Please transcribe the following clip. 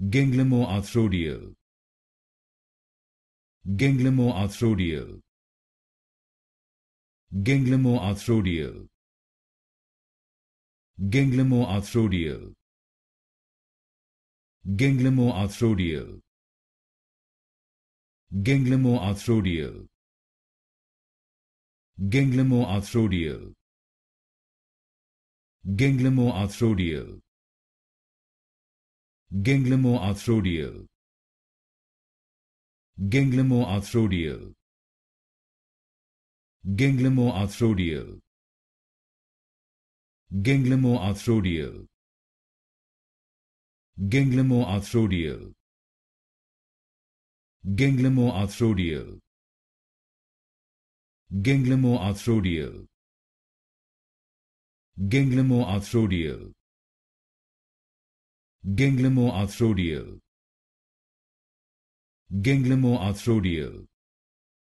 ganglioarthrodial ganglioarthrodial ganglioarthrodial ganglioarthrodial ganglioarthrodial ganglioarthrodial ganglioarthrodial ganglioarthrodial ganglionoarthrodial ganglionoarthrodial ganglionoarthrodial ganglionoarthrodial ganglionoarthrodial ganglionoarthrodial ganglionoarthrodial ganglionoarthrodial ganglimo arthrodial ganglimo arthrodial